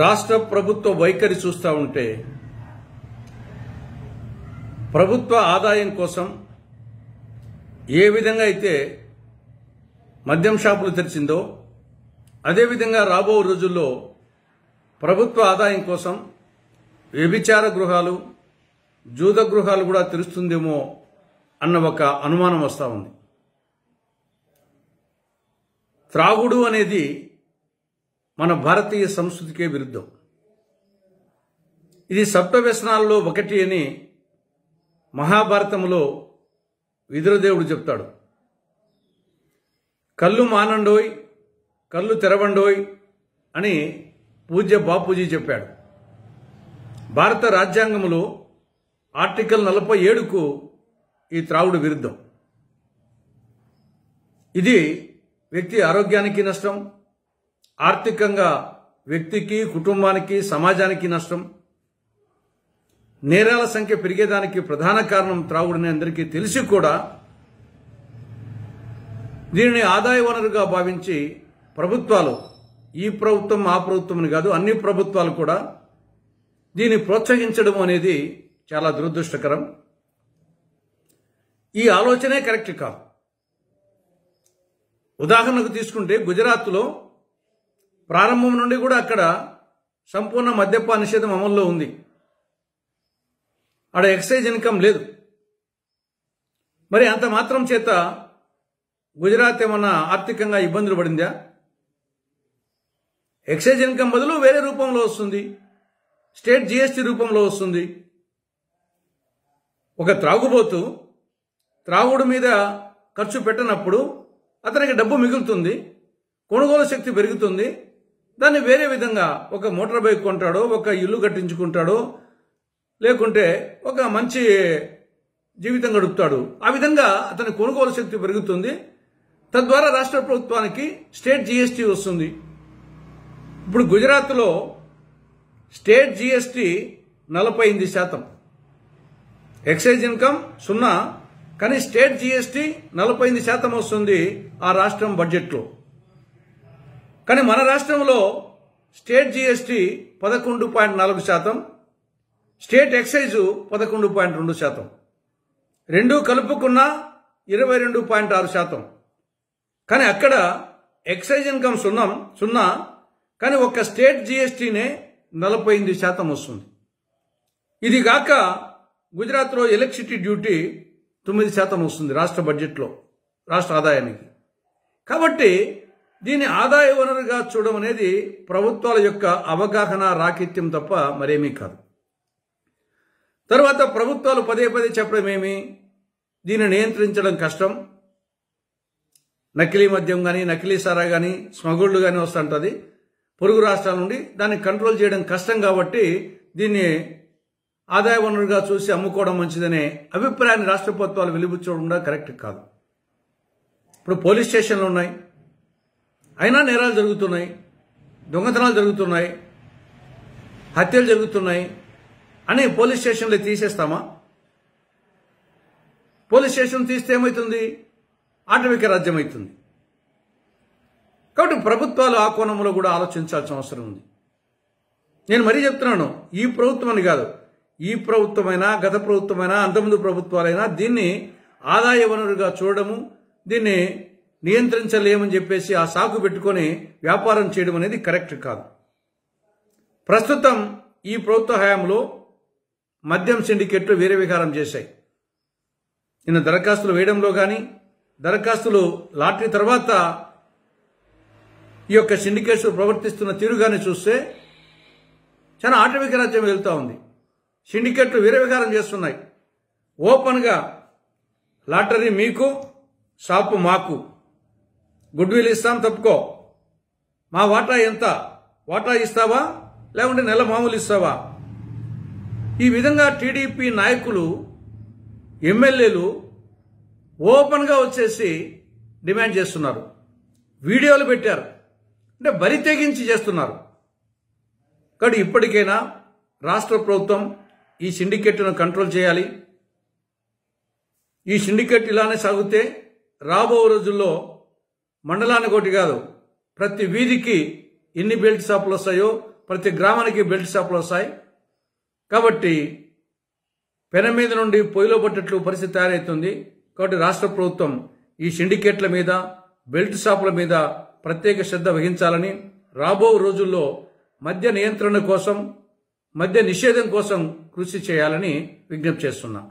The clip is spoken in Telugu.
రాష్ట్ర ప్రభుత్వ వైఖరి చూస్తూ ఉంటే ప్రభుత్వ ఆదాయం కోసం ఏ విధంగా అయితే మద్యం షాపులు తెరిచిందో అదేవిధంగా రాబో రోజుల్లో ప్రభుత్వ ఆదాయం కోసం వ్యభిచార గృహాలు జూద గృహాలు కూడా తెరుస్తుందేమో అన్న ఒక అనుమానం వస్తూ ఉంది త్రాగుడు అనేది మన భారతీయ సంస్కృతికే విరుద్ధం ఇది సప్త వ్యసనాల్లో ఒకటి అని మహాభారతంలో విదురదేవుడు చెప్తాడు కళ్ళు మానండోయ్ కళ్ళు తెరవండోయ్ అని పూజ్య బాపూజీ చెప్పాడు భారత రాజ్యాంగంలో ఆర్టికల్ నలభై ఏడుకు ఈ త్రావుడు విరుద్ధం ఇది వ్యక్తి ఆరోగ్యానికి నష్టం ఆర్థికంగా వ్యక్తికి కుటుంబానికి సమాజానికి నష్టం నేరాల సంఖ్య పెరిగేదానికి ప్రధాన కారణం త్రాగుడని అందరికీ తెలిసి కూడా దీనిని ఆదాయ వనరుగా భావించి ప్రభుత్వాలు ఈ ప్రభుత్వం ఆ ప్రభుత్వం అని కాదు అన్ని ప్రభుత్వాలు కూడా దీన్ని ప్రోత్సహించడం అనేది చాలా దురదృష్టకరం ఈ ఆలోచనే కరెక్ట్ కాదు ఉదాహరణకు తీసుకుంటే గుజరాత్లో ప్రారంభం నుండి కూడా అక్కడ సంపూర్ణ మద్యప నిషేధం అమల్లో ఉంది అక్కడ ఎక్సైజ్ ఇన్కమ్ లేదు మరి అంత మాత్రం చేత గుజరాత్ ఏమన్నా ఆర్థికంగా ఇబ్బందులు పడిందా ఎక్సైజ్ ఇన్కమ్ బదులు వేరే రూపంలో వస్తుంది స్టేట్ జిఎస్టి రూపంలో వస్తుంది ఒక త్రాగుబోతు త్రాగుడు మీద ఖర్చు పెట్టనప్పుడు అతనికి డబ్బు మిగులుతుంది కొనుగోలు శక్తి పెరుగుతుంది దాన్ని వేరే విధంగా ఒక మోటార్ బైక్ కొంటాడో ఒక ఇల్లు కట్టించుకుంటాడో లేకుంటే ఒక మంచి జీవితం గడుపుతాడు ఆ విధంగా అతని కొనుగోలు శక్తి పెరుగుతుంది తద్వారా రాష్ట్ర ప్రభుత్వానికి స్టేట్ జీఎస్టీ వస్తుంది ఇప్పుడు గుజరాత్లో స్టేట్ జిఎస్టీ నలభై ఎనిమిది శాతం ఎక్సైజ్ ఇన్కమ్ సున్నా కానీ స్టేట్ జీఎస్టీ నలభై శాతం వస్తుంది ఆ రాష్ట్రం బడ్జెట్లో కానీ మన రాష్ట్రంలో స్టేట్ జిఎస్టి పదకొండు పాయింట్ నాలుగు శాతం స్టేట్ ఎక్సైజ్ పదకొండు పాయింట్ రెండు శాతం రెండు కలుపుకున్న ఇరవై రెండు పాయింట్ ఆరు శాతం కానీ అక్కడ ఎక్సైజ్ ఇన్కమ్ సున్నా సున్నా కానీ ఒక స్టేట్ జిఎస్టీనే నలభై ఎనిమిది శాతం వస్తుంది ఇది కాక గుజరాత్లో ఎలక్ట్రిసిటీ డ్యూటీ తొమ్మిది శాతం వస్తుంది రాష్ట్ర బడ్జెట్లో రాష్ట్ర ఆదాయానికి కాబట్టి దీన్ని ఆదాయ వనరుగా చూడడం అనేది ప్రభుత్వాల యొక్క అవగాహన రాకిత్యం తప్ప మరేమీ కాదు తర్వాత ప్రభుత్వాలు పదే పదే చెప్పడం ఏమి దీన్ని నియంత్రించడం కష్టం నకిలీ మద్యం కానీ నకిలీ సారా కానీ స్మగుళ్ళు కానీ వస్తుంటుంది పొరుగు రాష్ట్రాల నుండి దాన్ని కంట్రోల్ చేయడం కష్టం కాబట్టి దీన్ని ఆదాయ వనరుగా చూసి అమ్ముకోవడం మంచిదనే అభిప్రాయాన్ని రాష్ట్ర ప్రభుత్వాలు వెలిబుచ్చకుండా కరెక్ట్ కాదు ఇప్పుడు పోలీస్ స్టేషన్లు ఉన్నాయి అయినా నేరాలు జరుగుతున్నాయి దొంగతనాలు జరుగుతున్నాయి హత్యలు జరుగుతున్నాయి అని పోలీస్ స్టేషన్లో తీసేస్తామా పోలీస్ స్టేషన్ తీస్తే ఏమవుతుంది ఆటవిక రాజ్యం అవుతుంది కాబట్టి ప్రభుత్వాలు ఆ కోణంలో కూడా ఆలోచించాల్సిన అవసరం ఉంది నేను మరీ చెప్తున్నాను ఈ ప్రభుత్వం అని కాదు ఈ ప్రభుత్వమైనా గత ప్రభుత్వమైనా అంతకుముందు ప్రభుత్వాలైనా దీన్ని ఆదాయ వనరుగా చూడడము దీన్ని నియంత్రించలేమని చెప్పేసి ఆ సాకు పెట్టుకొని వ్యాపారం చేయడం అనేది కరెక్ట్ కాదు ప్రస్తుతం ఈ ప్రభుత్వ హయాంలో మద్యం సిండికేట్లు వేరే వికారం చేశాయి నిన్న దరఖాస్తులు వేయడంలో కానీ దరఖాస్తులు లాటరీ తర్వాత ఈ యొక్క సిండికేట్స్ ప్రవర్తిస్తున్న తీరుగానే చూస్తే చాలా ఆటవిక రాజ్యం వెళ్తూ ఉంది సిండికేట్లు వేరే వికారం చేస్తున్నాయి ఓపెన్గా లాటరీ మీకు షాపు మాకు గుడ్ విల్ ఇస్తాం తప్పుకో మా వాటా ఎంత వాటా ఇస్తావా లేకుంటే నెల మామూలు ఇస్తావా ఈ విధంగా టీడీపీ నాయకులు ఎమ్మెల్యేలు ఓపెన్గా వచ్చేసి డిమాండ్ చేస్తున్నారు వీడియోలు పెట్టారు అంటే బరి తెగించి చేస్తున్నారు కానీ ఇప్పటికైనా రాష్ట్ర ప్రభుత్వం ఈ సిండికేట్ను కంట్రోల్ చేయాలి ఈ సిండికేట్ ఇలానే సాగితే రాబో రోజుల్లో మండలానికి ఒకటి కాదు ప్రతి వీధికి ఎన్ని బెల్ట్ షాపులు వస్తాయో ప్రతి గ్రామానికి బెల్ట్ షాపులు వస్తాయి కాబట్టి పెన మీద నుండి పొయ్యిలో పట్టేట్లు పరిస్థితి తయారవుతుంది కాబట్టి రాష్ట్ర ప్రభుత్వం ఈ సిండికేట్ల మీద బెల్ట్ షాపుల మీద ప్రత్యేక శ్రద్ధ వహించాలని రాబో రోజుల్లో మద్య నియంత్రణ కోసం మద్య నిషేధం కోసం కృషి చేయాలని విజ్ఞప్తి చేస్తున్నా